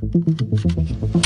フフフフ。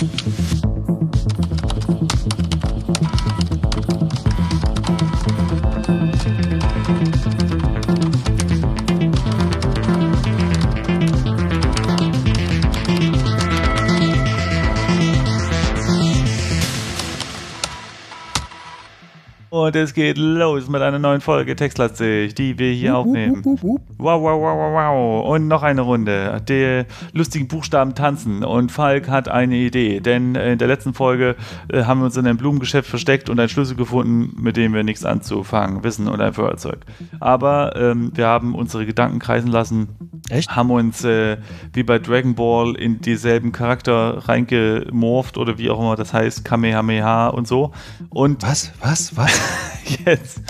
Und es geht los mit einer neuen Folge Textlastig, die wir hier wup, aufnehmen. Wup, wup, wow, wow, wow, wow, wow. Und noch eine Runde. Die lustigen Buchstaben tanzen. Und Falk hat eine Idee. Denn in der letzten Folge äh, haben wir uns in einem Blumengeschäft versteckt und einen Schlüssel gefunden, mit dem wir nichts anzufangen wissen und ein Feuerzeug. Aber ähm, wir haben unsere Gedanken kreisen lassen. Echt? Haben uns äh, wie bei Dragon Ball in dieselben Charakter reingemorft oder wie auch immer das heißt, Kamehameha und so. Und was? Was? Was? Jetzt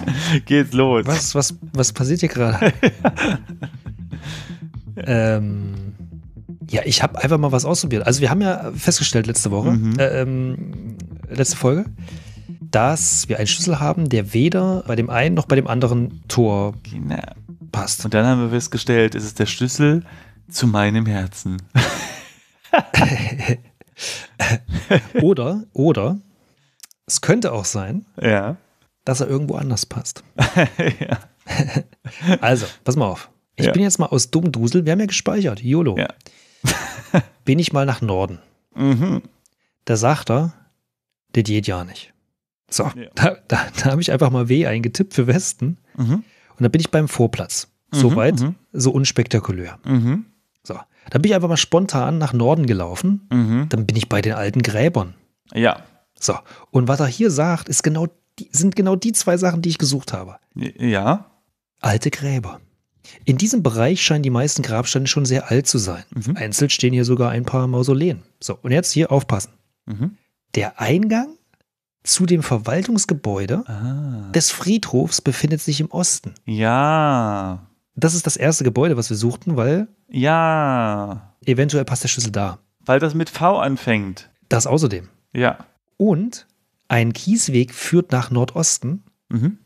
geht's los. Was, was, was passiert hier gerade? ähm, ja, ich habe einfach mal was ausprobiert. Also wir haben ja festgestellt letzte Woche, mhm. äh, ähm, letzte Folge, dass wir einen Schlüssel haben, der weder bei dem einen noch bei dem anderen Tor genau. passt. Und dann haben wir festgestellt, es ist der Schlüssel zu meinem Herzen. oder, oder, es könnte auch sein, ja dass er irgendwo anders passt. also, pass mal auf. Ich ja. bin jetzt mal aus Dummdusel, wir haben ja gespeichert, YOLO. Ja. bin ich mal nach Norden. Mhm. Da sagt er, das geht ja nicht. So, ja. da, da, da habe ich einfach mal W eingetippt für Westen. Mhm. Und da bin ich beim Vorplatz. Soweit, mhm, mhm. so unspektakulär. Mhm. So, dann bin ich einfach mal spontan nach Norden gelaufen. Mhm. Dann bin ich bei den alten Gräbern. Ja. So, und was er hier sagt, ist genau die, sind genau die zwei Sachen, die ich gesucht habe. Ja. Alte Gräber. In diesem Bereich scheinen die meisten Grabsteine schon sehr alt zu sein. Mhm. Einzeln stehen hier sogar ein paar Mausoleen. So, und jetzt hier aufpassen. Mhm. Der Eingang zu dem Verwaltungsgebäude ah. des Friedhofs befindet sich im Osten. Ja. Das ist das erste Gebäude, was wir suchten, weil. Ja. Eventuell passt der Schlüssel da. Weil das mit V anfängt. Das außerdem. Ja. Und ein Kiesweg führt nach Nordosten. Mhm.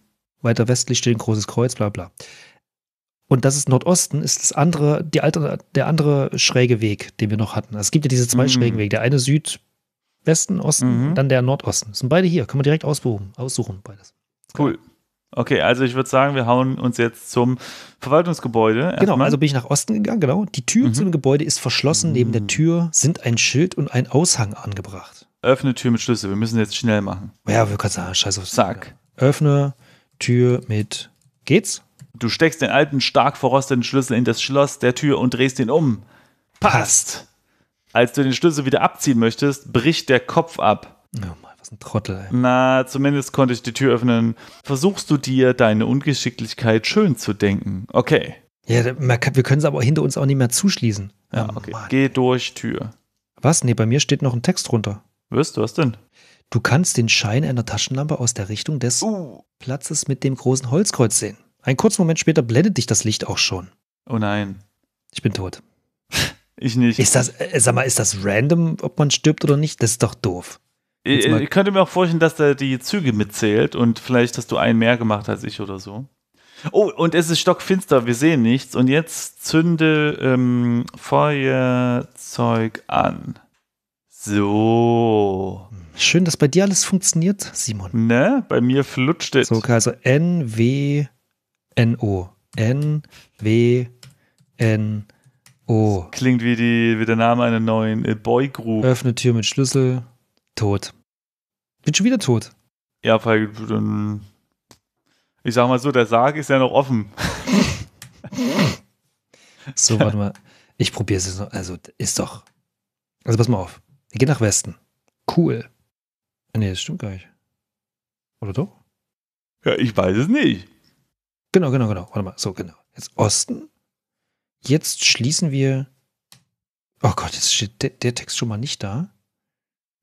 Weiter westlich steht ein großes Kreuz, bla bla. Und das ist Nordosten, ist das andere, die alte, der andere schräge Weg, den wir noch hatten. Also es gibt ja diese zwei mhm. schrägen Wege. Der eine Südwesten, Osten, mhm. dann der Nordosten. Das sind beide hier. Können wir direkt aussuchen, aussuchen beides. Cool. Okay, also ich würde sagen, wir hauen uns jetzt zum Verwaltungsgebäude. Genau, also bin ich nach Osten gegangen, genau. Die Tür mhm. zu dem Gebäude ist verschlossen. Mhm. Neben der mhm. Tür sind ein Schild und ein Aushang angebracht. Öffne Tür mit Schlüssel. Wir müssen jetzt schnell machen. Ja, wir können sagen, scheiß auf Sack. Öffne Tür mit. Geht's? Du steckst den alten, stark verrosteten Schlüssel in das Schloss der Tür und drehst ihn um. Passt! Als du den Schlüssel wieder abziehen möchtest, bricht der Kopf ab. Oh Mann, was ein Trottel, ey. Na, zumindest konnte ich die Tür öffnen. Versuchst du dir, deine Ungeschicklichkeit schön zu denken. Okay. Ja, wir können es aber hinter uns auch nicht mehr zuschließen. Ja, okay. Oh Geh durch Tür. Was? Nee, bei mir steht noch ein Text drunter. Wirst du, was denn? Du kannst den Schein einer Taschenlampe aus der Richtung des uh. Platzes mit dem großen Holzkreuz sehen. Ein kurzen Moment später blendet dich das Licht auch schon. Oh nein. Ich bin tot. Ich nicht. Ist das, äh, sag mal, ist das random, ob man stirbt oder nicht? Das ist doch doof. Ich, äh, ich könnte mir auch vorstellen, dass da die Züge mitzählt und vielleicht, dass du einen mehr gemacht als ich oder so. Oh, und es ist stockfinster, wir sehen nichts. Und jetzt zünde ähm, Feuerzeug an. So. Schön, dass bei dir alles funktioniert, Simon. Ne? Bei mir flutscht es. So, also N, W, N, O. N, W, N, O. klingt wie, die, wie der Name einer neuen Boy Boygroup. Öffne Tür mit Schlüssel. Tot. Bin schon wieder tot. Ja, weil dann. Ich sag mal so, der Sarg ist ja noch offen. so, warte mal. Ich probiere es jetzt noch. Also, ist doch. Also, pass mal auf. Geh nach Westen. Cool. Ah, nee, das stimmt gar nicht. Oder doch? Ja, ich weiß es nicht. Genau, genau, genau. Warte mal. So, genau. Jetzt Osten. Jetzt schließen wir. Oh Gott, jetzt steht der, der Text schon mal nicht da.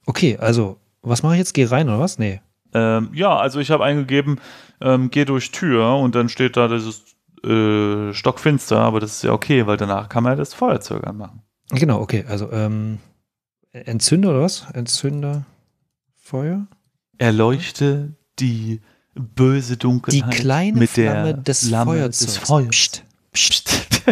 Okay, also, was mache ich jetzt? Geh rein oder was? Nee. Ähm, ja, also ich habe eingegeben, ähm, geh durch Tür und dann steht da, das ist äh, stockfinster, aber das ist ja okay, weil danach kann man ja das Feuer zögern machen. Genau, okay. Also, ähm, Entzünder oder was? Entzünder Feuer? Erleuchte die böse Dunkelheit. Die kleine mit Flamme des Flamme Feuerzeugs. Des Feuers. Psst, psst.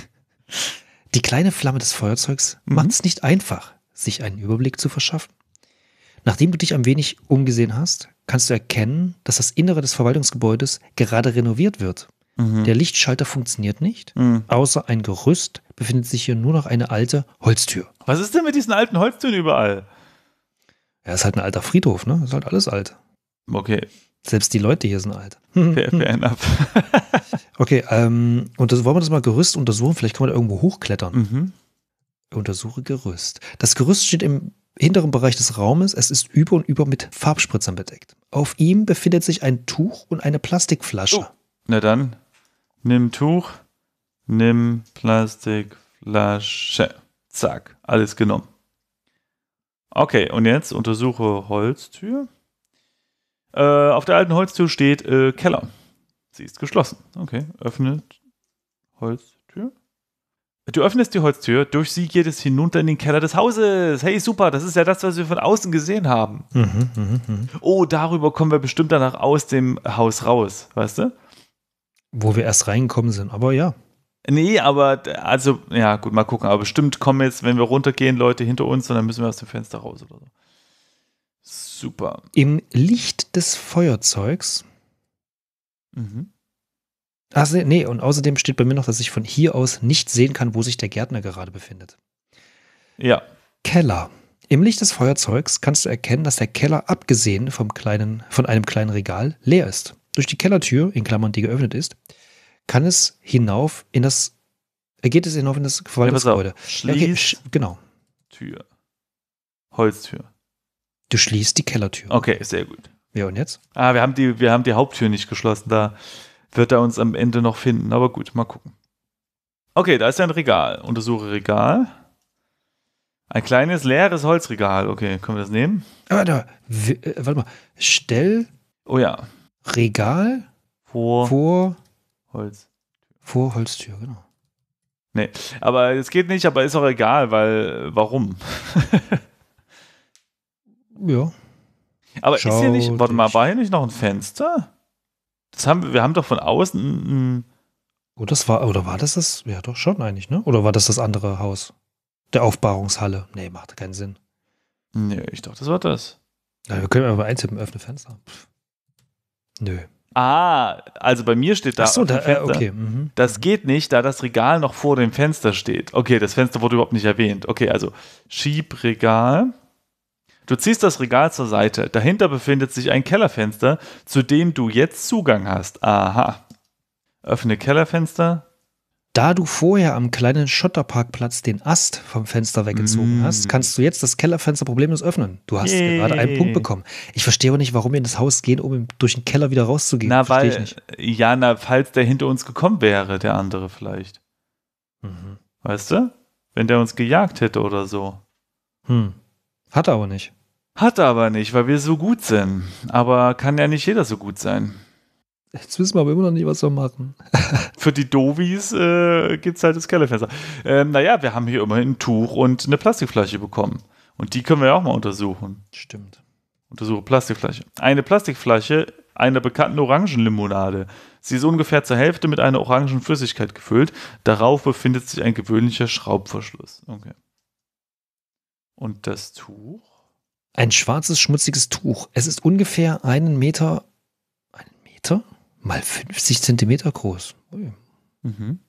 die kleine Flamme des Feuerzeugs mhm. macht es nicht einfach, sich einen Überblick zu verschaffen. Nachdem du dich ein wenig umgesehen hast, kannst du erkennen, dass das Innere des Verwaltungsgebäudes gerade renoviert wird. Mhm. Der Lichtschalter funktioniert nicht. Mhm. Außer ein Gerüst befindet sich hier nur noch eine alte Holztür. Was ist denn mit diesen alten Holztüren überall? Ja, ist halt ein alter Friedhof, ne? Ist halt alles alt. Okay. Selbst die Leute hier sind alt. Fair, fair enough. okay, ähm, und das, wollen wir das mal Gerüst untersuchen? Vielleicht kann man da irgendwo hochklettern. Mhm. Untersuche Gerüst. Das Gerüst steht im hinteren Bereich des Raumes. Es ist über und über mit Farbspritzern bedeckt. Auf ihm befindet sich ein Tuch und eine Plastikflasche. Oh. Na dann nimm Tuch, nimm Plastikflasche. Zack, alles genommen. Okay, und jetzt untersuche Holztür. Äh, auf der alten Holztür steht äh, Keller. Sie ist geschlossen. Okay, öffnet Holztür. Du öffnest die Holztür, durch sie geht es hinunter in den Keller des Hauses. Hey, super, das ist ja das, was wir von außen gesehen haben. Mhm, mh, mh. Oh, darüber kommen wir bestimmt danach aus dem Haus raus, weißt du? Wo wir erst reingekommen sind, aber ja. Nee, aber also, ja, gut, mal gucken. Aber bestimmt kommen jetzt, wenn wir runtergehen, Leute hinter uns und dann müssen wir aus dem Fenster raus oder so. Super. Im Licht des Feuerzeugs. Mhm. Ach, nee, und außerdem steht bei mir noch, dass ich von hier aus nicht sehen kann, wo sich der Gärtner gerade befindet. Ja. Keller. Im Licht des Feuerzeugs kannst du erkennen, dass der Keller abgesehen vom kleinen, von einem kleinen Regal leer ist. Durch die Kellertür, in Klammern, die geöffnet ist, kann es hinauf in das, er äh, geht es hinauf in das Verwaltungsgebäude. Ja, okay, genau. Tür. Holztür. Du schließt die Kellertür. Okay, sehr gut. Ja, und jetzt? Ah, wir haben die, wir haben die Haupttür nicht geschlossen. Da wird er uns am Ende noch finden. Aber gut, mal gucken. Okay, da ist ein Regal. Untersuche Regal. Ein kleines, leeres Holzregal. Okay, können wir das nehmen? Ah, warte, äh, warte mal. Stell. Oh ja. Regal vor, vor Holz. Vor Holztür, genau. Nee, aber es geht nicht, aber ist auch egal, weil warum? ja. Aber Schau ist hier nicht, warte mal, war hier nicht noch ein Fenster? Das haben, wir haben doch von außen ein. Oh, das war, oder war das das? Ja, doch schon eigentlich, ne? Oder war das das andere Haus? Der Aufbahrungshalle? Nee, macht keinen Sinn. Nee, ich dachte, das war das. Ja, wir können aber eintippen, öffne Fenster. Pff. Nö. Ah, also bei mir steht da. Ach so, da, äh, okay. Mhm. Das geht nicht, da das Regal noch vor dem Fenster steht. Okay, das Fenster wurde überhaupt nicht erwähnt. Okay, also Schiebregal. Du ziehst das Regal zur Seite. Dahinter befindet sich ein Kellerfenster, zu dem du jetzt Zugang hast. Aha. Öffne Kellerfenster. Da du vorher am kleinen Schotterparkplatz den Ast vom Fenster weggezogen mm. hast, kannst du jetzt das Kellerfenster problemlos öffnen. Du hast Yay. gerade einen Punkt bekommen. Ich verstehe aber nicht, warum wir in das Haus gehen, um durch den Keller wieder rauszugehen. Na, weil, ich äh, ja, na, falls der hinter uns gekommen wäre, der andere vielleicht. Mhm. Weißt du? Wenn der uns gejagt hätte oder so. Hm. Hat er aber nicht. Hat er aber nicht, weil wir so gut sind. Aber kann ja nicht jeder so gut sein. Jetzt wissen wir aber immer noch nicht, was wir machen. Für die Dovis äh, gibt es halt das Kellerfenster. Ähm, naja, wir haben hier immerhin ein Tuch und eine Plastikflasche bekommen. Und die können wir ja auch mal untersuchen. Stimmt. Untersuche Plastikflasche. Eine Plastikflasche einer bekannten Orangenlimonade. Sie ist ungefähr zur Hälfte mit einer orangen Flüssigkeit gefüllt. Darauf befindet sich ein gewöhnlicher Schraubverschluss. Okay. Und das Tuch? Ein schwarzes, schmutziges Tuch. Es ist ungefähr einen Meter. Einen Meter? mal 50 Zentimeter groß. Mhm.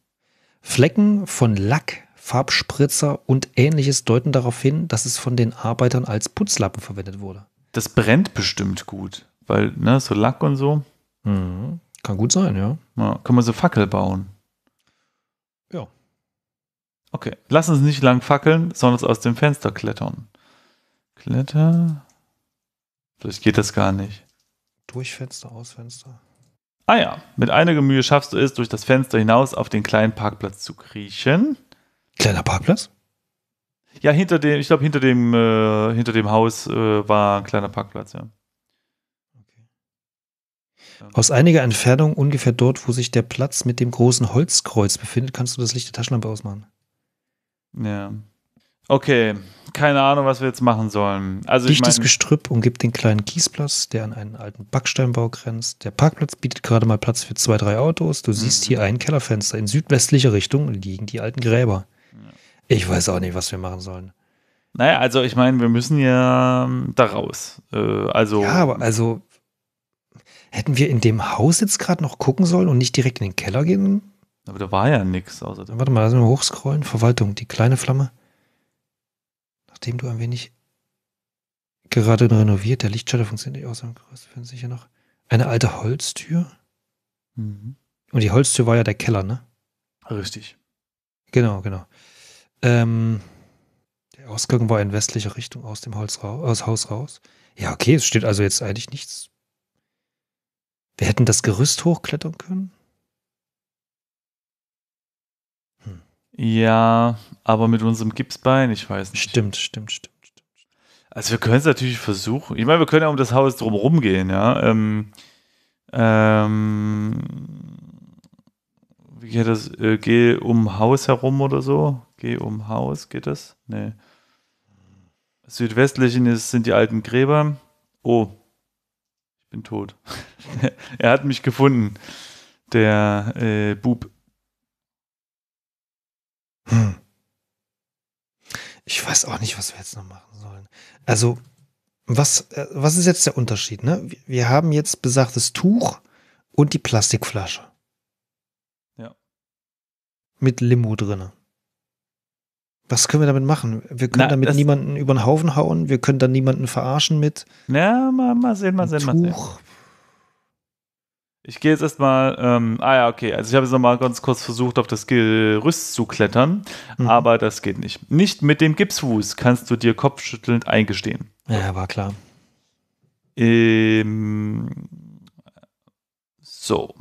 Flecken von Lack, Farbspritzer und ähnliches deuten darauf hin, dass es von den Arbeitern als Putzlappen verwendet wurde. Das brennt bestimmt gut, weil, ne, so Lack und so. Mhm. Kann gut sein, ja. ja. Kann man so Fackel bauen. Ja. Okay, lass uns nicht lang fackeln, sondern aus dem Fenster klettern. Kletter. Vielleicht geht das gar nicht. Durch Fenster, aus Fenster. Ah ja, mit einiger Mühe schaffst du es, durch das Fenster hinaus auf den kleinen Parkplatz zu kriechen. Kleiner Parkplatz? Ja, hinter dem, ich glaube, hinter dem, äh, hinter dem Haus äh, war ein kleiner Parkplatz, ja. Okay. Aus einiger Entfernung, ungefähr dort, wo sich der Platz mit dem großen Holzkreuz befindet, kannst du das Licht der Taschenlampe ausmachen. Ja. Okay, keine Ahnung, was wir jetzt machen sollen. Also Dichtes ich mein, Gestrüpp umgibt den kleinen Kiesplatz, der an einen alten Backsteinbau grenzt. Der Parkplatz bietet gerade mal Platz für zwei, drei Autos. Du siehst mhm. hier ein Kellerfenster. In südwestlicher Richtung liegen die alten Gräber. Ich weiß auch nicht, was wir machen sollen. Naja, also ich meine, wir müssen ja ähm, da raus. Äh, also ja, aber also hätten wir in dem Haus jetzt gerade noch gucken sollen und nicht direkt in den Keller gehen? Aber da war ja nichts außer Warte mal, lass mal hochscrollen. Verwaltung, die kleine Flamme nachdem du ein wenig gerade renoviert, der Lichtschalter funktioniert nicht aus, finden sicher noch. Eine alte Holztür. Mhm. Und die Holztür war ja der Keller, ne? Richtig. Genau, genau. Ähm, der Ausgang war in westlicher Richtung aus dem Holz raus, aus Haus raus. Ja, okay, es steht also jetzt eigentlich nichts. Wir hätten das Gerüst hochklettern können. Ja, aber mit unserem Gipsbein, ich weiß nicht. Stimmt, stimmt, stimmt. stimmt. Also wir können es natürlich versuchen. Ich meine, wir können ja um das Haus drumherum gehen, ja. Ähm, ähm, wie geht das? Äh, geh um Haus herum oder so? Geh um Haus, geht das? Nee. Südwestlichen ist, sind die alten Gräber. Oh, ich bin tot. er hat mich gefunden, der äh, Bub. Hm. Ich weiß auch nicht, was wir jetzt noch machen sollen. Also, was, äh, was ist jetzt der Unterschied? Ne? Wir haben jetzt besagtes Tuch und die Plastikflasche. Ja. Mit Limo drinne. Was können wir damit machen? Wir können Na, damit niemanden über den Haufen hauen, wir können dann niemanden verarschen mit. Ja, mal, mal sehen, mal sehen, Tuch. mal sehen. Ich gehe jetzt erstmal, ähm, ah ja, okay, also ich habe jetzt nochmal ganz kurz versucht, auf das Gerüst zu klettern, mhm. aber das geht nicht. Nicht mit dem Gipsfuß kannst du dir kopfschüttelnd eingestehen. Ja, war klar. Ähm, so.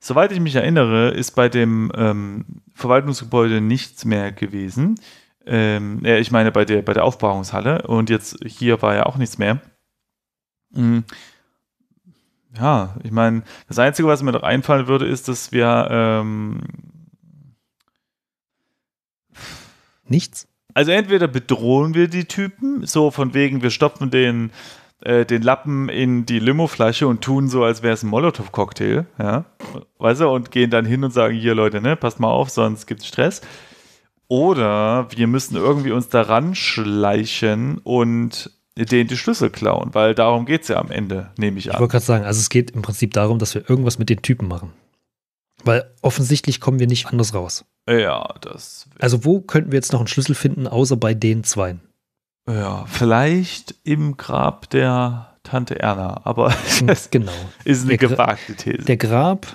Soweit ich mich erinnere, ist bei dem ähm, Verwaltungsgebäude nichts mehr gewesen. Ähm, äh, ich meine, bei der, bei der Aufbauungshalle und jetzt hier war ja auch nichts mehr. Mhm ja, ich meine, das Einzige, was mir noch einfallen würde, ist, dass wir ähm, nichts. Also entweder bedrohen wir die Typen, so von wegen, wir stopfen den, äh, den Lappen in die Limo-Flasche und tun so, als wäre es ein Molotow-Cocktail, ja. Weißt du, und gehen dann hin und sagen, hier Leute, ne, passt mal auf, sonst gibt's Stress. Oder wir müssen irgendwie uns daran schleichen und den die Schlüssel klauen, weil darum geht es ja am Ende, nehme ich an. Ich wollte gerade sagen, also es geht im Prinzip darum, dass wir irgendwas mit den Typen machen. Weil offensichtlich kommen wir nicht anders raus. Ja, das. Also, wo könnten wir jetzt noch einen Schlüssel finden, außer bei den zwei? Ja, vielleicht im Grab der Tante Erna, aber das hm, genau. ist eine gewagte These. Der Grab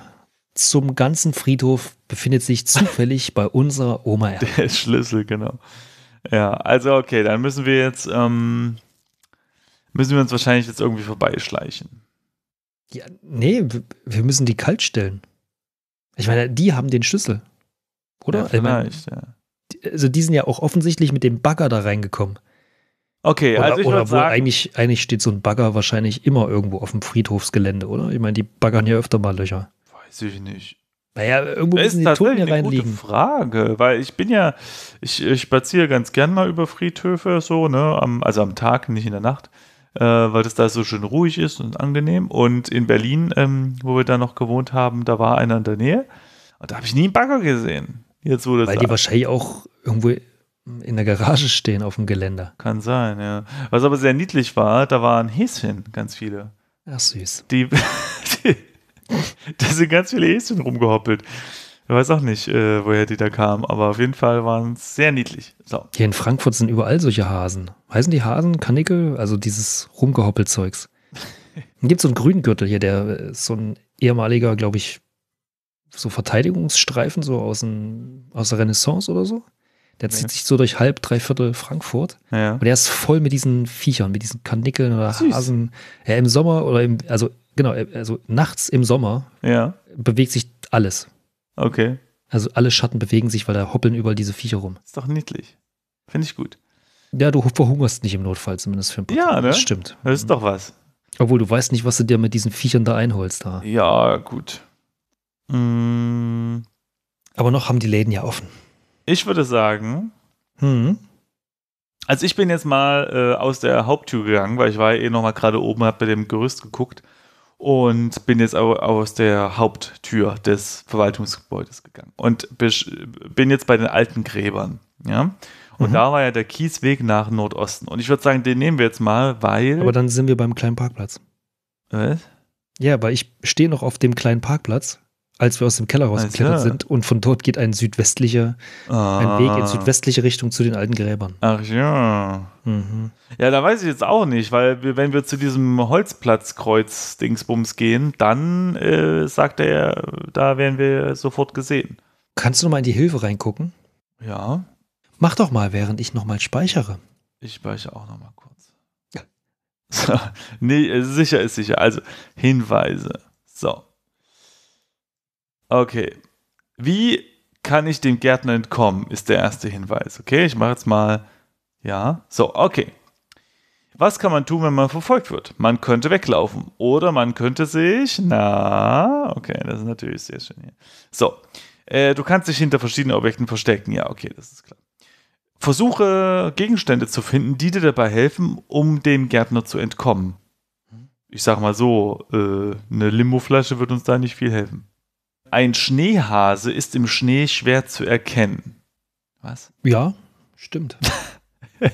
zum ganzen Friedhof befindet sich zufällig bei unserer Oma Erna. Der Schlüssel, genau. Ja, also okay, dann müssen wir jetzt ähm, müssen wir uns wahrscheinlich jetzt irgendwie vorbeischleichen. Ja, nee, wir müssen die kalt stellen. Ich meine, die haben den Schlüssel. Oder? Ja, vielleicht, meine, ja. Also die sind ja auch offensichtlich mit dem Bagger da reingekommen. Okay, oder, also ich oder wo sagen, eigentlich, eigentlich steht so ein Bagger wahrscheinlich immer irgendwo auf dem Friedhofsgelände, oder? Ich meine, die baggern ja öfter mal Löcher. Weiß ich nicht. Naja, irgendwo müssen die Tunnel hier reinliegen. Das ist eine gute Frage, weil ich bin ja, ich, ich spaziere ganz gern mal über Friedhöfe so, ne? Am, also am Tag, nicht in der Nacht äh, weil das da so schön ruhig ist und angenehm. Und in Berlin, ähm, wo wir da noch gewohnt haben, da war einer in der Nähe. Und da habe ich nie einen Bagger gesehen. Jetzt wurde Weil die wahrscheinlich auch irgendwo in der Garage stehen auf dem Geländer. Kann sein, ja. Was aber sehr niedlich war, da waren Häschen, ganz viele. Ach süß. Die, die da sind ganz viele Häschen rumgehoppelt. Ich weiß auch nicht, äh, woher die da kamen, aber auf jeden Fall waren es sehr niedlich. So. Hier in Frankfurt sind überall solche Hasen. Heißen die Hasen Kanickel? Also dieses Rumgehoppelzeugs. Dann gibt es so einen Grüngürtel hier, der äh, ist so ein ehemaliger, glaube ich, so Verteidigungsstreifen, so aus, ein, aus der Renaissance oder so. Der zieht ja. sich so durch halb, dreiviertel Frankfurt. Ja. Und der ist voll mit diesen Viechern, mit diesen Kanickeln oder Süß. Hasen. Ja, im Sommer oder im, also genau, also nachts im Sommer ja. bewegt sich alles. Okay. Also alle Schatten bewegen sich, weil da hoppeln überall diese Viecher rum. Ist doch niedlich. Finde ich gut. Ja, du verhungerst nicht im Notfall, zumindest für ein paar Ja, ne? Das stimmt. Das ist mhm. doch was. Obwohl du weißt nicht, was du dir mit diesen Viechern da einholst da. Ja, gut. Mm, Aber noch haben die Läden ja offen. Ich würde sagen, Hm. also ich bin jetzt mal äh, aus der Haupttür gegangen, weil ich war ja eh noch mal gerade oben, habe bei dem Gerüst geguckt und bin jetzt aus der Haupttür des Verwaltungsgebäudes gegangen und bin jetzt bei den alten Gräbern. Ja? Und mhm. da war ja der Kiesweg nach Nordosten. Und ich würde sagen, den nehmen wir jetzt mal, weil. Aber dann sind wir beim kleinen Parkplatz. Was? Ja, weil ich stehe noch auf dem kleinen Parkplatz als wir aus dem Keller rausgeklettert sind. Und von dort geht ein südwestlicher, ah. ein Weg in ah. südwestliche Richtung zu den alten Gräbern. Ach ja. Mhm. Ja, da weiß ich jetzt auch nicht, weil wir, wenn wir zu diesem Holzplatzkreuz-Dingsbums gehen, dann äh, sagt er, da werden wir sofort gesehen. Kannst du noch mal in die Hilfe reingucken? Ja. Mach doch mal, während ich noch mal speichere. Ich speichere auch noch mal kurz. Ja. nee, sicher ist sicher. Also Hinweise. So, Okay. Wie kann ich dem Gärtner entkommen, ist der erste Hinweis. Okay, ich mache jetzt mal. Ja, so, okay. Was kann man tun, wenn man verfolgt wird? Man könnte weglaufen oder man könnte sich. Na, okay, das ist natürlich sehr schön hier. So, äh, du kannst dich hinter verschiedenen Objekten verstecken. Ja, okay, das ist klar. Versuche Gegenstände zu finden, die dir dabei helfen, um dem Gärtner zu entkommen. Ich sag mal so, äh, eine Limoflasche wird uns da nicht viel helfen. Ein Schneehase ist im Schnee schwer zu erkennen. Was? Ja, stimmt.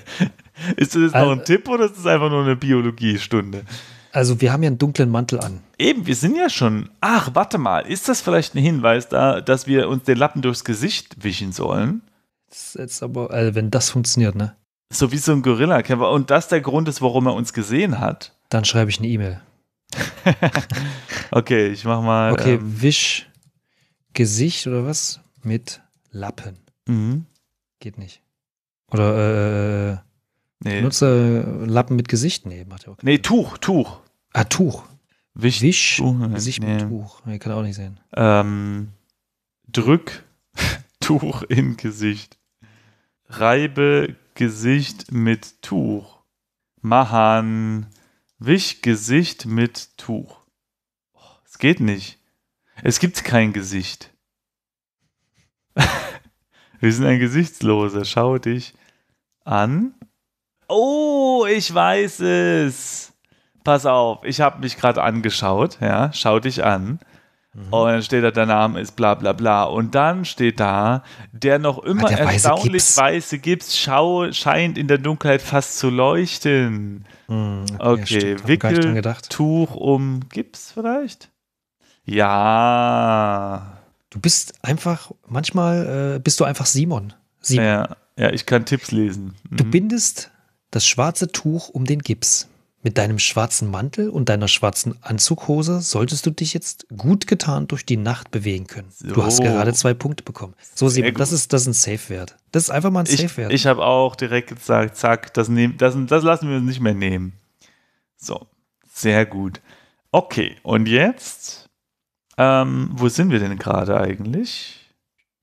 ist das also, noch ein Tipp oder ist das einfach nur eine Biologiestunde? Also wir haben ja einen dunklen Mantel an. Eben, wir sind ja schon. Ach, warte mal, ist das vielleicht ein Hinweis da, dass wir uns den Lappen durchs Gesicht wischen sollen? Das ist jetzt aber, also wenn das funktioniert, ne? So wie so ein Gorilla-Kämpfer. Und das der Grund ist, warum er uns gesehen hat. Dann schreibe ich eine E-Mail. okay, ich mach mal. Okay, ähm, wisch Gesicht oder was mit Lappen. Mhm. Geht nicht. Oder äh, äh, äh nee. Benutzer äh, Lappen mit Gesicht? Nee, macht ja auch keinen Nee, Sinn. Tuch, Tuch. Ah, Tuch. Wisch. Wisch. Tuch, ne? Gesicht nee. mit Tuch. Nee, kann auch nicht sehen. Ähm, drück Tuch in Gesicht. Reibe Gesicht mit Tuch. Mahan. Wisch Gesicht mit Tuch. Oh, es oh, geht nicht. Es gibt kein Gesicht. Wir sind ein Gesichtsloser. Schau dich an. Oh, ich weiß es. Pass auf, ich habe mich gerade angeschaut. Ja, schau dich an. Mhm. Und dann steht da, der Name ist bla bla bla. Und dann steht da, der noch ah, immer ah, der erstaunlich Gips. weiße Gips schau, scheint in der Dunkelheit fast zu leuchten. Mhm, okay, okay ja, Wickel, Tuch um Gips vielleicht? Ja. Du bist einfach, manchmal äh, bist du einfach Simon. Simon. Ja, ja, ich kann Tipps lesen. Mhm. Du bindest das schwarze Tuch um den Gips. Mit deinem schwarzen Mantel und deiner schwarzen Anzughose solltest du dich jetzt gut getan durch die Nacht bewegen können. So. Du hast gerade zwei Punkte bekommen. So, Simon, das ist, das ist ein Safe-Wert. Das ist einfach mal ein Safe-Wert. Ich, ich habe auch direkt gesagt, zack, das, nehm, das, das lassen wir uns nicht mehr nehmen. So, sehr gut. Okay, und jetzt ähm, wo sind wir denn gerade eigentlich?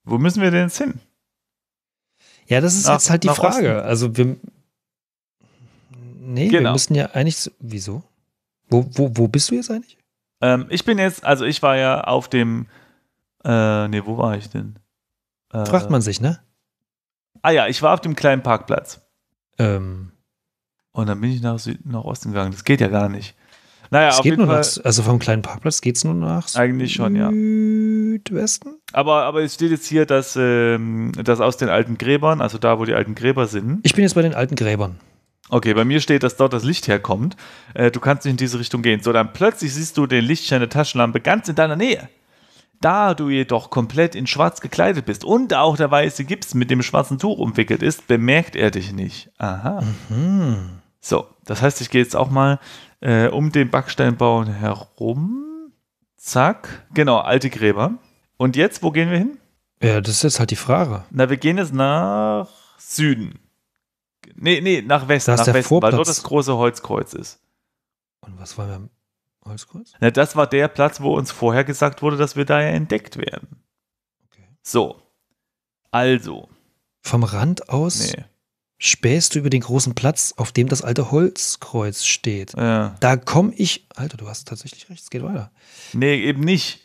Wo müssen wir denn jetzt hin? Ja, das ist nach, jetzt halt die Frage. Osten. Also wir. Nee, genau. wir müssen ja eigentlich. Wieso? Wo, wo, wo bist du jetzt eigentlich? Ähm, ich bin jetzt, also ich war ja auf dem. Äh, nee, wo war ich denn? Äh, Fragt man sich, ne? Ah ja, ich war auf dem kleinen Parkplatz. Ähm. Und dann bin ich nach, Süd nach Osten gegangen. Das geht ja gar nicht. Naja, es geht nur Fall nach, also vom kleinen Parkplatz geht es nur nach eigentlich schon, ja. Südwesten. Aber, aber es steht jetzt hier, dass, ähm, dass aus den alten Gräbern, also da, wo die alten Gräber sind. Ich bin jetzt bei den alten Gräbern. Okay, bei mir steht, dass dort das Licht herkommt. Äh, du kannst nicht in diese Richtung gehen. So, dann plötzlich siehst du den Lichtschein der Taschenlampe ganz in deiner Nähe. Da du jedoch komplett in schwarz gekleidet bist und auch der weiße Gips mit dem schwarzen Tuch umwickelt ist, bemerkt er dich nicht. Aha. Mhm. So, das heißt, ich gehe jetzt auch mal äh, um den Backsteinbau herum. Zack. Genau, alte Gräber. Und jetzt, wo gehen wir hin? Ja, das ist jetzt halt die Frage. Na, wir gehen jetzt nach Süden. Nee, nee, nach Westen, nach Westen, Vorplatz. weil dort das große Holzkreuz ist. Und was war wir Holzkreuz? Na, das war der Platz, wo uns vorher gesagt wurde, dass wir da ja entdeckt werden. Okay. So. Also. Vom Rand aus? Nee spähst du über den großen Platz, auf dem das alte Holzkreuz steht. Ja. Da komme ich. Alter, du hast tatsächlich recht, es geht weiter. Nee, eben nicht.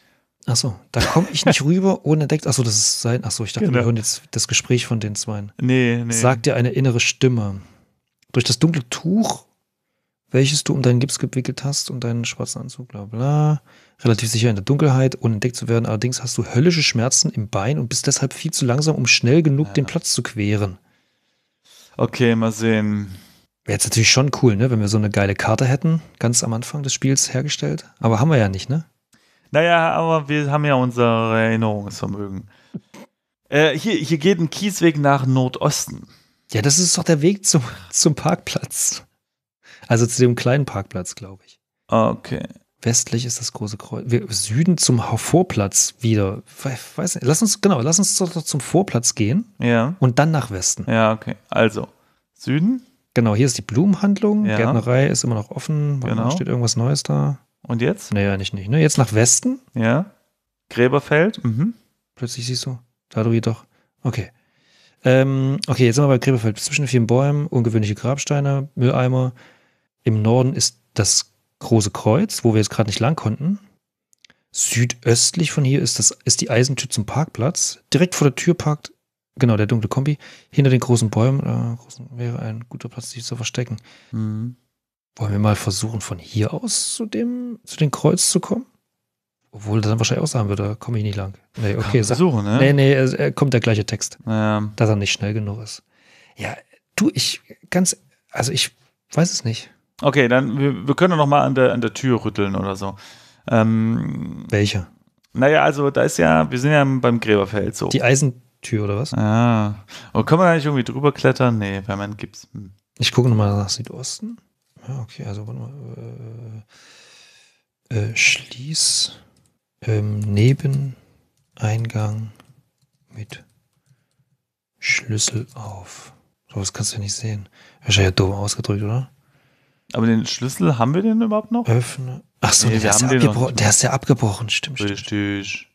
Achso, da komme ich nicht rüber, ohne entdeckt. Achso, das ist sein. Achso, ich dachte, genau. wir hören jetzt das Gespräch von den Zweien. Nee, nee. Sagt dir eine innere Stimme. Durch das dunkle Tuch, welches du um deinen Gips gewickelt hast und deinen schwarzen Anzug, bla bla. Relativ sicher in der Dunkelheit, ohne entdeckt zu werden. Allerdings hast du höllische Schmerzen im Bein und bist deshalb viel zu langsam, um schnell genug ja. den Platz zu queren. Okay, mal sehen. Wäre jetzt natürlich schon cool, ne, wenn wir so eine geile Karte hätten, ganz am Anfang des Spiels hergestellt. Aber haben wir ja nicht, ne? Naja, aber wir haben ja unser Erinnerungsvermögen. Äh, hier, hier geht ein Kiesweg nach Nordosten. Ja, das ist doch der Weg zum, zum Parkplatz. Also zu dem kleinen Parkplatz, glaube ich. Ah, okay westlich ist das große Kreuz. Süden zum Vorplatz wieder. weiß nicht. Lass uns, genau, lass uns doch zum Vorplatz gehen. Ja. Und dann nach Westen. Ja, okay. Also, Süden. Genau, hier ist die Blumenhandlung. Ja. Gärtnerei ist immer noch offen. genau. Steht irgendwas Neues da? Und jetzt? Naja, nicht, nicht. Ne? Jetzt nach Westen. Ja. Gräberfeld. Mhm. Plötzlich siehst du, Dadurch doch. Okay. Ähm, okay, jetzt sind wir bei Gräberfeld. Zwischen vielen Bäumen, ungewöhnliche Grabsteine, Mülleimer. Im Norden ist das Große Kreuz, wo wir jetzt gerade nicht lang konnten. Südöstlich von hier ist, das, ist die Eisentür zum Parkplatz. Direkt vor der Tür parkt, genau, der dunkle Kombi. Hinter den großen Bäumen äh, großen, wäre ein guter Platz, sich zu verstecken. Mhm. Wollen wir mal versuchen, von hier aus zu dem, zu dem Kreuz zu kommen? Obwohl das dann wahrscheinlich auch sagen würde, da komme ich nicht lang. Nee, okay. Versuchen, ne? Nee, nee, äh, kommt der gleiche Text. Naja. Dass er nicht schnell genug ist. Ja, du, ich, ganz, also ich weiß es nicht. Okay, dann wir, wir können noch mal an der, an der Tür rütteln oder so. Ähm, Welche? Naja, also da ist ja, wir sind ja beim Gräberfeld so. Die Eisentür oder was? Ja. Ah. Und oh, können wir da nicht irgendwie drüber klettern? Nee, wenn man gibt's. Hm. Ich gucke nochmal nach Südosten. Ja, okay, also warte mal. Äh, äh, Schließ ähm, Nebeneingang mit Schlüssel auf. So, das kannst du ja nicht sehen. Das ist ja dumm ausgedrückt, oder? Aber den Schlüssel haben wir den überhaupt noch? Öffne. Ach so, nee, nee, der, ist ja abgebrochen. der ist ja abgebrochen, stimmt. Richtig.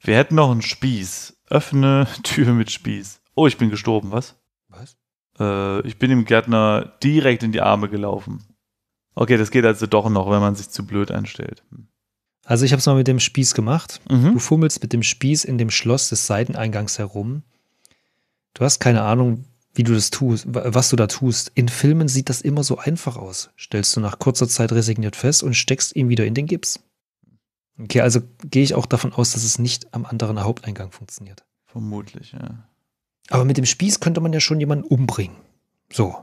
Wir hätten noch einen Spieß. Öffne Tür mit Spieß. Oh, ich bin gestorben, was? Was? Äh, ich bin dem Gärtner direkt in die Arme gelaufen. Okay, das geht also doch noch, wenn man sich zu blöd einstellt. Hm. Also ich habe es mal mit dem Spieß gemacht. Mhm. Du fummelst mit dem Spieß in dem Schloss des Seiteneingangs herum. Du hast keine Ahnung, wie du das tust, was du da tust. In Filmen sieht das immer so einfach aus. Stellst du nach kurzer Zeit resigniert fest und steckst ihn wieder in den Gips. Okay, also gehe ich auch davon aus, dass es nicht am anderen Haupteingang funktioniert. Vermutlich, ja. Aber mit dem Spieß könnte man ja schon jemanden umbringen. So.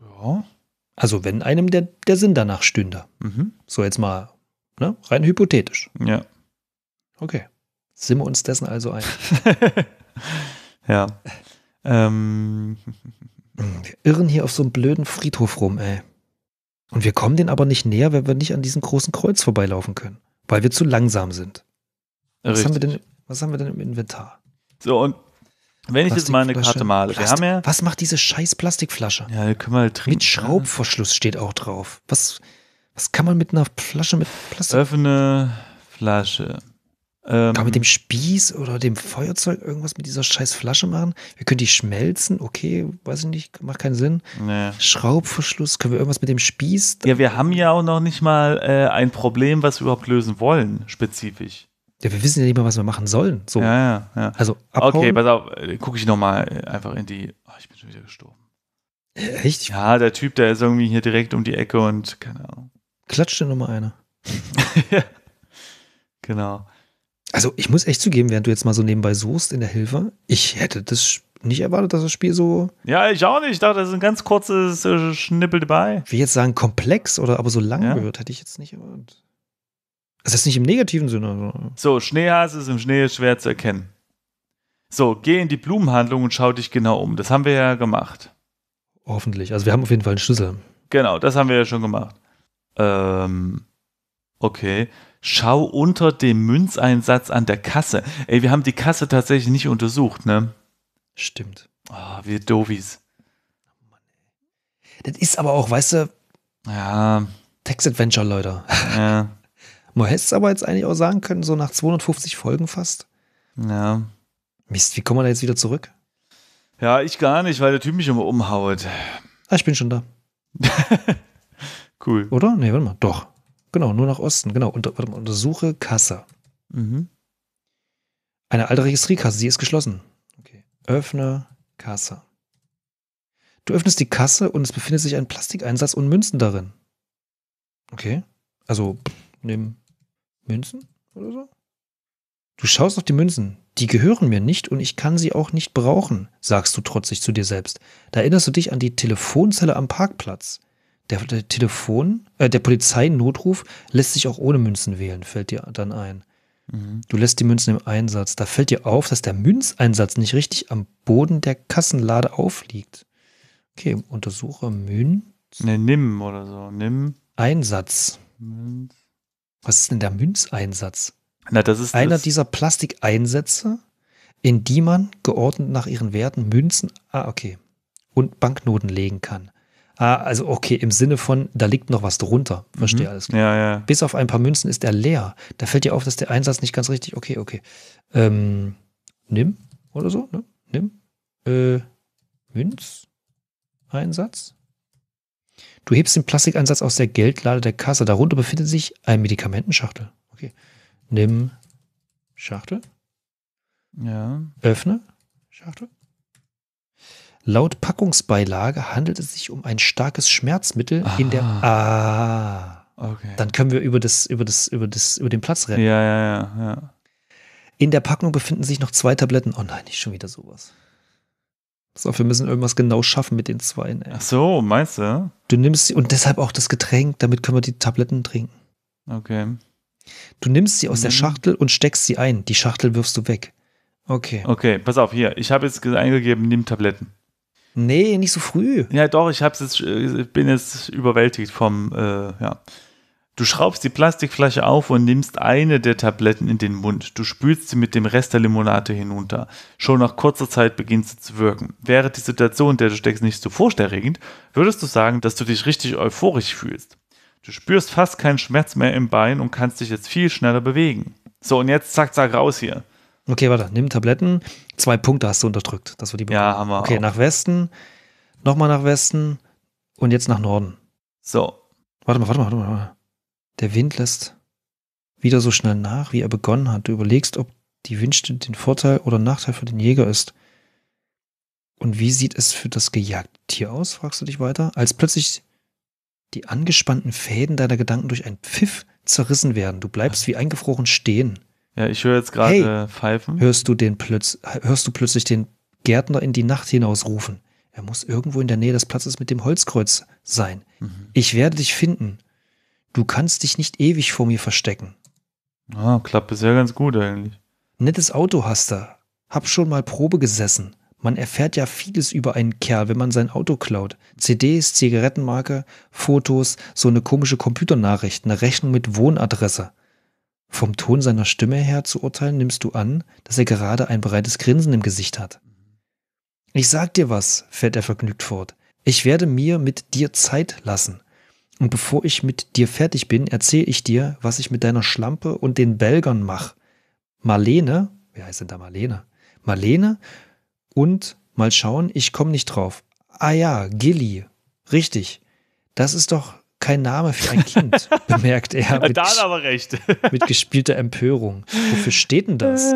Ja. Also wenn einem der, der Sinn danach stünde. Mhm. So jetzt mal ne? rein hypothetisch. Ja. Okay. Sind wir uns dessen also ein? ja. Ähm. Hm, wir irren hier auf so einem blöden Friedhof rum, ey. Und wir kommen den aber nicht näher, wenn wir nicht an diesem großen Kreuz vorbeilaufen können, weil wir zu langsam sind. Was haben, wir denn, was haben wir denn im Inventar? So, und wenn ich jetzt meine Karte male, Plastik. wir haben ja. Was macht diese scheiß Plastikflasche? Ja, können wir halt trinken. Mit Schraubverschluss steht auch drauf. Was, was kann man mit einer Flasche mit Plastik? Öffne Flasche. Ähm, Kann mit dem Spieß oder dem Feuerzeug irgendwas mit dieser scheiß Flasche machen? Wir können die schmelzen, okay, weiß ich nicht, macht keinen Sinn. Nee. Schraubverschluss, können wir irgendwas mit dem Spieß? Ja, wir haben ja auch noch nicht mal äh, ein Problem, was wir überhaupt lösen wollen, spezifisch. Ja, wir wissen ja nicht mal, was wir machen sollen. So. Ja, ja, ja. Also abhauen. Okay, pass auf, äh, gucke ich nochmal äh, einfach in die. Oh, ich bin schon wieder gestorben. Äh, echt? Ja, der Typ, der ist irgendwie hier direkt um die Ecke und keine Ahnung. Klatscht dir nochmal einer. ja. Genau. Also ich muss echt zugeben, während du jetzt mal so nebenbei suchst in der Hilfe, ich hätte das nicht erwartet, dass das Spiel so. Ja, ich auch nicht. Ich dachte, das ist ein ganz kurzes äh, Schnippel dabei. Ich will jetzt sagen komplex oder aber so lang ja. gehört, hätte ich jetzt nicht erwartet. Also das ist nicht im negativen Sinne. So, Schneehase ist im Schnee schwer zu erkennen. So, geh in die Blumenhandlung und schau dich genau um. Das haben wir ja gemacht. Hoffentlich. Also wir haben auf jeden Fall einen Schlüssel. Genau, das haben wir ja schon gemacht. Ähm, okay schau unter dem Münzeinsatz an der Kasse. Ey, wir haben die Kasse tatsächlich nicht untersucht, ne? Stimmt. Oh, wir Dovis. Das ist aber auch, weißt du, ja. Text-Adventure, Leute. Ja. Man hätte es aber jetzt eigentlich auch sagen können, so nach 250 Folgen fast. Ja. Mist, wie kommen wir da jetzt wieder zurück? Ja, ich gar nicht, weil der Typ mich immer umhaut. Ah, ich bin schon da. cool. Oder? Nee, warte mal. Doch. Genau, nur nach Osten. Genau, unter, warte mal, untersuche Kasse. Mhm. Eine alte Registriekasse, sie ist geschlossen. Okay. Öffne Kasse. Du öffnest die Kasse und es befindet sich ein Plastikeinsatz und Münzen darin. Okay. Also nimm Münzen oder so. Du schaust auf die Münzen. Die gehören mir nicht und ich kann sie auch nicht brauchen, sagst du trotzig zu dir selbst. Da erinnerst du dich an die Telefonzelle am Parkplatz. Der, der Telefon, äh, der Polizeinotruf lässt sich auch ohne Münzen wählen, fällt dir dann ein. Mhm. Du lässt die Münzen im Einsatz. Da fällt dir auf, dass der Münzeinsatz nicht richtig am Boden der Kassenlade aufliegt. Okay, untersuche Münz. Ne, nimm oder so. Nimm. Einsatz. Münz. Was ist denn der Münzeinsatz? Na, das ist einer das. dieser Plastikeinsätze, in die man geordnet nach ihren Werten Münzen, ah, okay, und Banknoten legen kann. Ah, also okay, im Sinne von, da liegt noch was drunter. Verstehe mhm. alles klar. Ja, ja. Bis auf ein paar Münzen ist er leer. Da fällt dir auf, dass der Einsatz nicht ganz richtig, okay, okay. Ähm, nimm oder so, ne? Nimm. Äh, Münz. Einsatz. Du hebst den Plastikeinsatz aus der Geldlade der Kasse. Darunter befindet sich ein Medikamentenschachtel. Okay. Nimm Schachtel. Ja. Öffne Schachtel. Laut Packungsbeilage handelt es sich um ein starkes Schmerzmittel Aha. in der Ah. Okay. Dann können wir über, das, über, das, über, das, über den Platz rennen. Ja, ja, ja, ja. In der Packung befinden sich noch zwei Tabletten. Oh nein, nicht schon wieder sowas. So, wir müssen irgendwas genau schaffen mit den zwei. Ey. Ach so, meinst du? Du nimmst sie und deshalb auch das Getränk, damit können wir die Tabletten trinken. Okay. Du nimmst sie aus mhm. der Schachtel und steckst sie ein. Die Schachtel wirfst du weg. Okay. Okay, pass auf, hier. Ich habe jetzt eingegeben, nimm Tabletten. Nee, nicht so früh. Ja, doch, ich hab's jetzt, ich äh, bin jetzt überwältigt vom, äh, ja. Du schraubst die Plastikflasche auf und nimmst eine der Tabletten in den Mund. Du spülst sie mit dem Rest der Limonade hinunter. Schon nach kurzer Zeit beginnt sie zu wirken. Wäre die Situation, in der du steckst, nicht so furchterregend, würdest du sagen, dass du dich richtig euphorisch fühlst. Du spürst fast keinen Schmerz mehr im Bein und kannst dich jetzt viel schneller bewegen. So, und jetzt zack, zack, raus hier. Okay, warte, nimm Tabletten. Zwei Punkte hast du unterdrückt. Das war die Be Ja, haben wir. Okay, auch. nach Westen, nochmal nach Westen und jetzt nach Norden. So. Warte mal, warte mal, warte mal. Der Wind lässt wieder so schnell nach, wie er begonnen hat. Du überlegst, ob die Windstille den Vorteil oder Nachteil für den Jäger ist. Und wie sieht es für das gejagte Tier aus, fragst du dich weiter, als plötzlich die angespannten Fäden deiner Gedanken durch einen Pfiff zerrissen werden. Du bleibst wie eingefroren stehen. Ja, ich höre jetzt gerade hey, Pfeifen. Hörst du, den plötz hörst du plötzlich den Gärtner in die Nacht hinaus rufen? Er muss irgendwo in der Nähe des Platzes mit dem Holzkreuz sein. Mhm. Ich werde dich finden. Du kannst dich nicht ewig vor mir verstecken. Ah, klappt bisher ganz gut eigentlich. Nettes Auto hast du. Hab schon mal Probe gesessen. Man erfährt ja vieles über einen Kerl, wenn man sein Auto klaut. CDs, Zigarettenmarke, Fotos, so eine komische Computernachricht, eine Rechnung mit Wohnadresse. Vom Ton seiner Stimme her zu urteilen, nimmst du an, dass er gerade ein breites Grinsen im Gesicht hat. Ich sag dir was, fährt er vergnügt fort. Ich werde mir mit dir Zeit lassen. Und bevor ich mit dir fertig bin, erzähle ich dir, was ich mit deiner Schlampe und den Belgern mach. Marlene, wer heißt denn da Marlene? Marlene und mal schauen, ich komme nicht drauf. Ah ja, Gilly. Richtig. Das ist doch kein Name für ein Kind, bemerkt er. Mit, da hat aber recht. mit gespielter Empörung. Wofür steht denn das?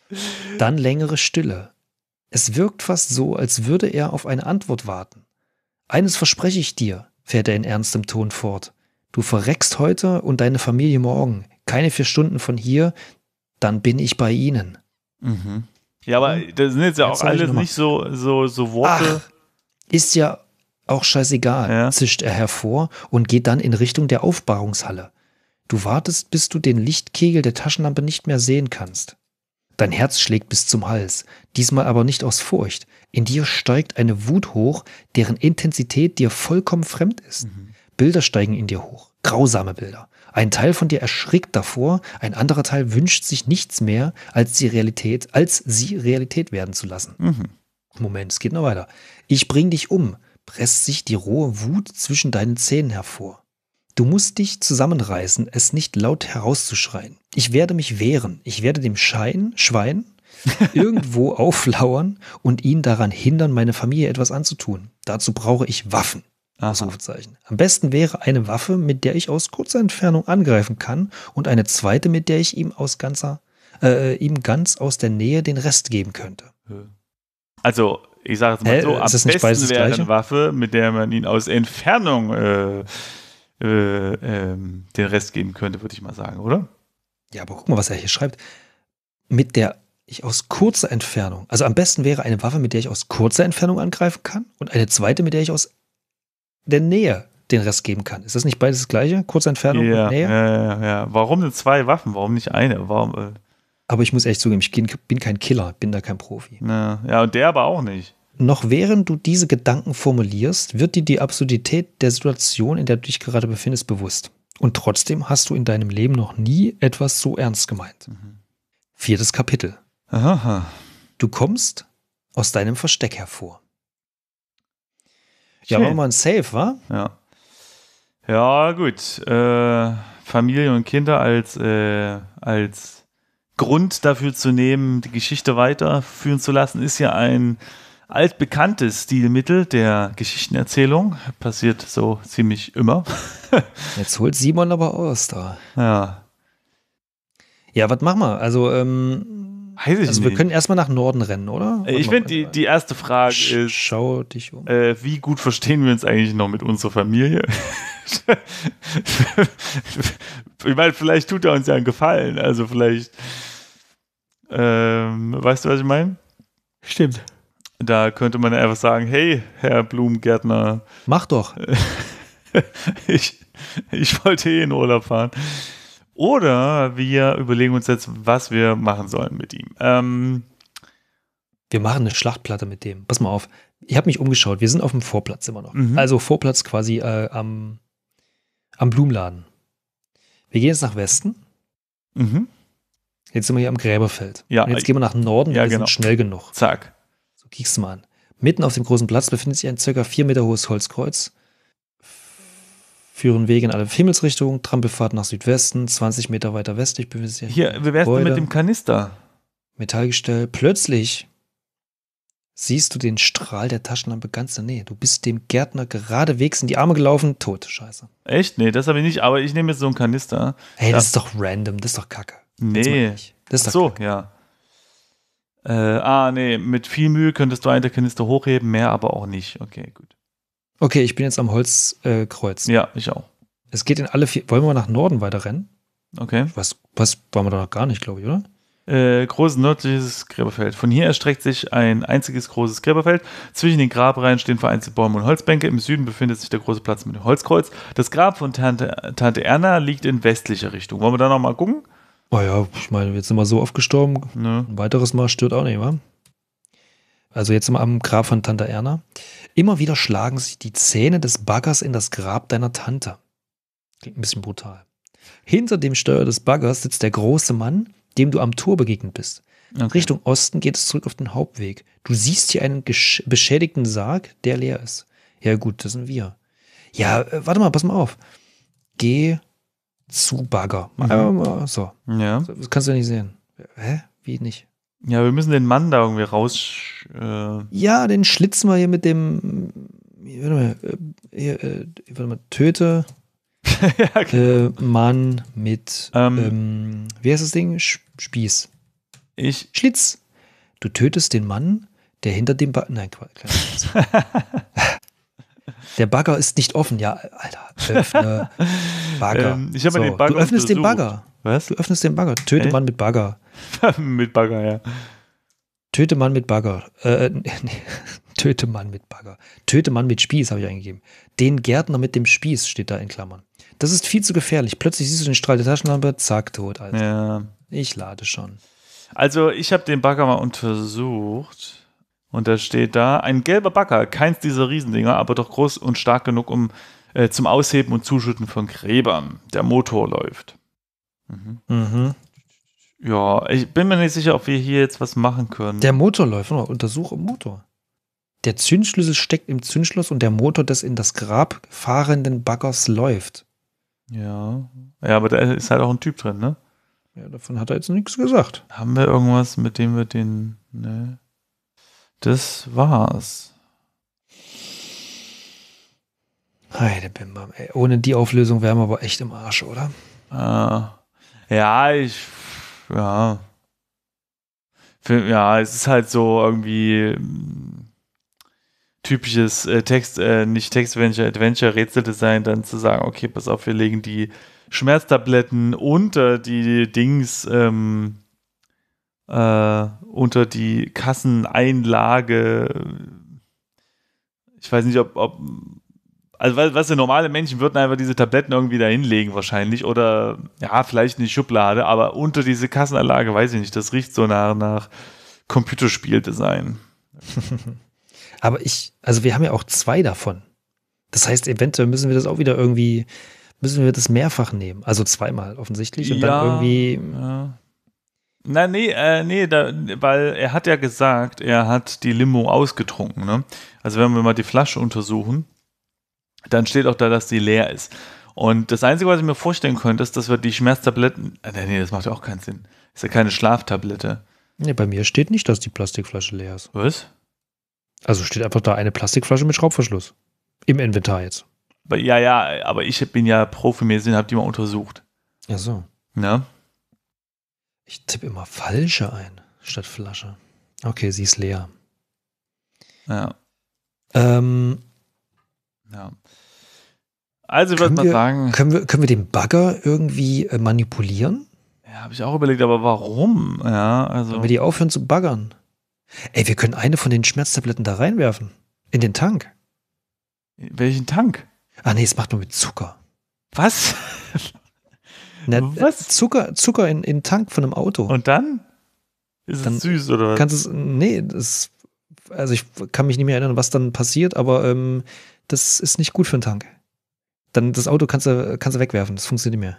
Dann längere Stille. Es wirkt fast so, als würde er auf eine Antwort warten. Eines verspreche ich dir, fährt er in ernstem Ton fort. Du verreckst heute und deine Familie morgen. Keine vier Stunden von hier, dann bin ich bei ihnen. Mhm. Ja, aber hm? das sind jetzt ja auch alles nicht so, so, so Worte. Ach, ist ja auch scheißegal, ja. zischt er hervor und geht dann in Richtung der Aufbahrungshalle. Du wartest, bis du den Lichtkegel der Taschenlampe nicht mehr sehen kannst. Dein Herz schlägt bis zum Hals, diesmal aber nicht aus Furcht. In dir steigt eine Wut hoch, deren Intensität dir vollkommen fremd ist. Mhm. Bilder steigen in dir hoch, grausame Bilder. Ein Teil von dir erschrickt davor, ein anderer Teil wünscht sich nichts mehr, als sie Realität, als sie Realität werden zu lassen. Mhm. Moment, es geht noch weiter. Ich bring dich um, presst sich die rohe Wut zwischen deinen Zähnen hervor. Du musst dich zusammenreißen, es nicht laut herauszuschreien. Ich werde mich wehren. Ich werde dem Schein, Schwein irgendwo auflauern und ihn daran hindern, meine Familie etwas anzutun. Dazu brauche ich Waffen. Ausrufezeichen. Am besten wäre eine Waffe, mit der ich aus kurzer Entfernung angreifen kann und eine zweite, mit der ich ihm aus ganzer, äh, äh ihm ganz aus der Nähe den Rest geben könnte. Also ich sage jetzt mal Hä? so, am besten wäre eine Waffe, mit der man ihn aus Entfernung äh, äh, äh, den Rest geben könnte, würde ich mal sagen, oder? Ja, aber guck mal, was er hier schreibt. Mit der ich aus kurzer Entfernung, also am besten wäre eine Waffe, mit der ich aus kurzer Entfernung angreifen kann und eine zweite, mit der ich aus der Nähe den Rest geben kann. Ist das nicht beides das gleiche? Kurze Entfernung ja, und Nähe? Ja, ja, ja. Warum denn zwei Waffen? Warum nicht eine? Warum, äh, aber ich muss echt zugeben, ich bin kein Killer, bin da kein Profi. Ja, ja und der aber auch nicht. Noch während du diese Gedanken formulierst, wird dir die Absurdität der Situation, in der du dich gerade befindest, bewusst. Und trotzdem hast du in deinem Leben noch nie etwas so ernst gemeint. Mhm. Viertes Kapitel. Aha. Du kommst aus deinem Versteck hervor. Schön. Ja, war mal ein Safe, wa? Ja. Ja, gut. Äh, Familie und Kinder als, äh, als Grund dafür zu nehmen, die Geschichte weiterführen zu lassen, ist ja ein altbekanntes Stilmittel der Geschichtenerzählung. Passiert so ziemlich immer. Jetzt holt Simon aber aus da. Ja. Ja, was machen wir? Also, ähm, Weiß ich also nicht. wir können erstmal nach Norden rennen, oder? Äh, warte ich finde, die, die erste Frage Sch ist: Schau dich um. Äh, wie gut verstehen wir uns eigentlich noch mit unserer Familie? ich meine, vielleicht tut er uns ja einen Gefallen. Also vielleicht, ähm, weißt du, was ich meine? Stimmt. Da könnte man ja einfach sagen, hey, Herr Blumengärtner. Mach doch. ich, ich wollte eh in Urlaub fahren. Oder wir überlegen uns jetzt, was wir machen sollen mit ihm. Ähm, wir machen eine Schlachtplatte mit dem. Pass mal auf. Ich habe mich umgeschaut. Wir sind auf dem Vorplatz immer noch. Mhm. Also Vorplatz quasi äh, am, am Blumenladen. Wir gehen jetzt nach Westen. Mhm. Jetzt sind wir hier am Gräberfeld. Ja, und jetzt gehen wir nach Norden, ja, wir genau. sind schnell genug. Zack. So du mal an. Mitten auf dem großen Platz befindet sich ein ca. 4 Meter hohes Holzkreuz. Führen Wege in alle Himmelsrichtungen, Trampelfahrt nach Südwesten, 20 Meter weiter westlich befindet sich. Hier, wir werden mit dem Kanister. Metallgestell. Plötzlich siehst du den Strahl der Taschenlampe ganz in der Nähe. Du bist dem Gärtner geradewegs in die Arme gelaufen, tot. Scheiße. Echt? Nee, das habe ich nicht, aber ich nehme jetzt so einen Kanister. Hey, das, das ist doch random, das ist doch Kacke. Nee. Das ist doch so, Kacke. ja. Äh, ah, nee, mit viel Mühe könntest du einen der Kanister hochheben, mehr aber auch nicht. Okay, gut. Okay, ich bin jetzt am Holzkreuz. Äh, ja, ich auch. Es geht in alle vier. Wollen wir mal nach Norden weiter rennen? Okay. Was, was waren wir da noch gar nicht, glaube ich, oder? äh, großes nördliches Gräberfeld. Von hier erstreckt sich ein einziges großes Gräberfeld. Zwischen den Grabreihen stehen vereinzelt Bäume und Holzbänke. Im Süden befindet sich der große Platz mit dem Holzkreuz. Das Grab von Tante, Tante Erna liegt in westlicher Richtung. Wollen wir da nochmal gucken? Oh ja, ich meine, jetzt sind wir so oft gestorben. Ne. Ein weiteres Mal stört auch nicht, wa? Also jetzt mal am Grab von Tante Erna. Immer wieder schlagen sich die Zähne des Baggers in das Grab deiner Tante. Klingt ein bisschen brutal. Hinter dem Steuer des Baggers sitzt der große Mann, dem du am Tor begegnet bist. Okay. Richtung Osten geht es zurück auf den Hauptweg. Du siehst hier einen beschädigten Sarg, der leer ist. Ja gut, das sind wir. Ja, äh, warte mal, pass mal auf. Geh zu Bagger. Mhm. So. Ja. Das kannst du ja nicht sehen. Hä? Wie nicht? Ja, wir müssen den Mann da irgendwie raus. Äh ja, den schlitzen wir hier mit dem. Warte mal, äh, hier, äh, warte mal töte ja, okay. Genau. äh, Mann mit. Ähm, ähm, wie heißt das Ding? Sch Spieß. Ich. Schlitz. Du tötest den Mann, der hinter dem Bagger. Nein, Quatsch. Der Bagger ist nicht offen. Ja, Alter, öffne Bagger. Ähm, ich habe so, den Bagger. Du öffnest untersucht. den Bagger. Was? Du öffnest den Bagger. Töte äh? Mann mit Bagger. mit Bagger, ja. Töte Mann mit Bagger. Äh, äh nee. Töte Mann mit Bagger. Töte Mann mit Spieß, habe ich eingegeben. Den Gärtner mit dem Spieß steht da in Klammern. Das ist viel zu gefährlich. Plötzlich siehst du den Strahl der Taschenlampe, zack, tot, Alter. Ja. Ich lade schon. Also ich habe den Bagger mal untersucht und da steht da ein gelber Bagger, keins dieser Riesendinger, aber doch groß und stark genug, um äh, zum Ausheben und Zuschütten von Gräbern. Der Motor läuft. Mhm. mhm. Ja, ich bin mir nicht sicher, ob wir hier jetzt was machen können. Der Motor läuft, oder? untersuche Motor. Der Zündschlüssel steckt im Zündschloss und der Motor des in das Grab fahrenden Baggers läuft. Ja. Ja, aber da ist halt auch ein Typ drin, ne? Ja, davon hat er jetzt nichts gesagt. Haben wir irgendwas, mit dem wir den. Ne? Das war's. Heide Bimbam, ey. Ohne die Auflösung wären wir aber echt im Arsch, oder? Äh, ja, ich. Ja. Ja, es ist halt so irgendwie mm, typisches äh, Text, äh, nicht Text-Adventure, rätsel design dann zu sagen, okay, pass auf, wir legen die Schmerztabletten unter äh, die Dings, ähm, äh, unter die Kasseneinlage. Äh, ich weiß nicht, ob, ob also was, was normale Menschen würden einfach diese Tabletten irgendwie da hinlegen wahrscheinlich oder ja, vielleicht in die Schublade, aber unter diese Kassenanlage weiß ich nicht, das riecht so nach, nach Computerspieldesign. aber ich, also wir haben ja auch zwei davon. Das heißt, eventuell müssen wir das auch wieder irgendwie müssen wir das mehrfach nehmen. Also zweimal offensichtlich und ja, dann irgendwie. Ja. Na, nee, äh, nee, da, weil er hat ja gesagt, er hat die Limo ausgetrunken. Ne? Also wenn wir mal die Flasche untersuchen, dann steht auch da, dass sie leer ist. Und das Einzige, was ich mir vorstellen könnte, ist, dass wir die Schmerztabletten. Äh, nee, nee, das macht ja auch keinen Sinn. ist ja keine Schlaftablette. Nee, bei mir steht nicht, dass die Plastikflasche leer ist. Was? Also steht einfach da eine Plastikflasche mit Schraubverschluss. Im Inventar jetzt. Ja, ja, aber ich bin ja Profi mehr und habe die mal untersucht. Ja, so. Ne? Ich tippe immer Falsche ein, statt Flasche. Okay, sie ist leer. Ja. Ähm, ja. Also, ich würde mal sagen. Können wir, können wir den Bagger irgendwie äh, manipulieren? Ja, habe ich auch überlegt, aber warum? Ja, also. Können wir die aufhören zu baggern? Ey, wir können eine von den Schmerztabletten da reinwerfen. In den Tank. In welchen Tank? Ah nee, es macht man mit Zucker. Was? Na, was? Zucker, Zucker in, in den Tank von einem Auto. Und dann? Ist dann es süß oder was? Kannst es, nee, das, also ich kann mich nicht mehr erinnern, was dann passiert, aber ähm, das ist nicht gut für einen Tank. Dann das Auto kannst du, kannst du wegwerfen, das funktioniert nicht mehr.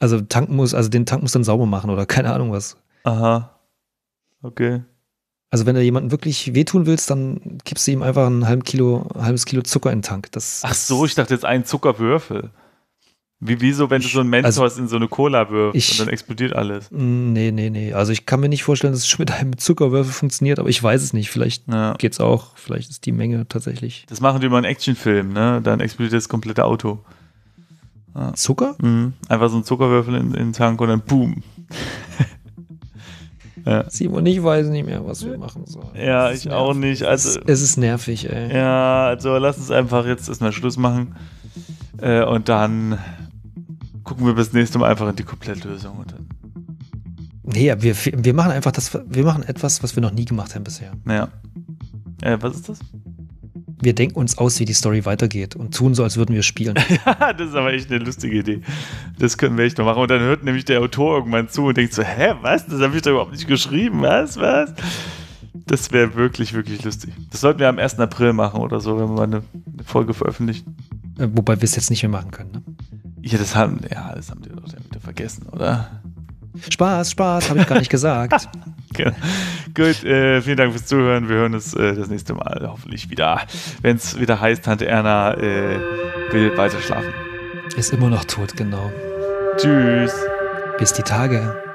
Also Tank muss, also den Tank muss dann sauber machen oder keine Ahnung was. Aha. Okay. Also wenn du jemanden wirklich wehtun willst, dann kippst du ihm einfach ein halben Kilo, halbes Kilo Zucker in den Tank. Das, Ach so, ich dachte jetzt einen Zuckerwürfel. Wie, wieso, wenn ich, du so einen Mentor also, in so eine Cola wirfst ich, und dann explodiert alles? Mm, nee, nee, nee. Also ich kann mir nicht vorstellen, dass es mit einem Zuckerwürfel funktioniert, aber ich weiß es nicht. Vielleicht ja. geht's auch. Vielleicht ist die Menge tatsächlich. Das machen die immer in Actionfilmen, ne? Dann explodiert das komplette Auto. Ja. Zucker? Mhm. Einfach so einen Zuckerwürfel in, in den Tank und dann boom. Ja. Simon, ich weiß nicht mehr, was wir machen sollen. Ja, ich nervig. auch nicht. Also, es, ist nervig, ey. Ja, also lass uns einfach jetzt erstmal Schluss machen. Äh, und dann gucken wir bis nächstes Mal einfach in die Komplettlösung. Und dann nee, wir, wir machen einfach das, wir machen etwas, was wir noch nie gemacht haben bisher. Ja. Äh, was ist das? wir denken uns aus, wie die Story weitergeht und tun so, als würden wir spielen. ja, das ist aber echt eine lustige Idee. Das können wir echt noch machen. Und dann hört nämlich der Autor irgendwann zu und denkt so, hä, was? Das habe ich doch überhaupt nicht geschrieben. Was, was? Das wäre wirklich, wirklich lustig. Das sollten wir am 1. April machen oder so, wenn wir mal eine, eine Folge veröffentlichen. Äh, wobei wir es jetzt nicht mehr machen können, ne? Ja, das haben, ja, das haben die doch wieder vergessen, oder? Spaß, Spaß, habe ich gar nicht gesagt. Gut, äh, vielen Dank fürs Zuhören. Wir hören uns äh, das nächste Mal hoffentlich wieder, wenn es wieder heißt, Tante Erna äh, will weiter schlafen. Ist immer noch tot, genau. Tschüss. Bis die Tage.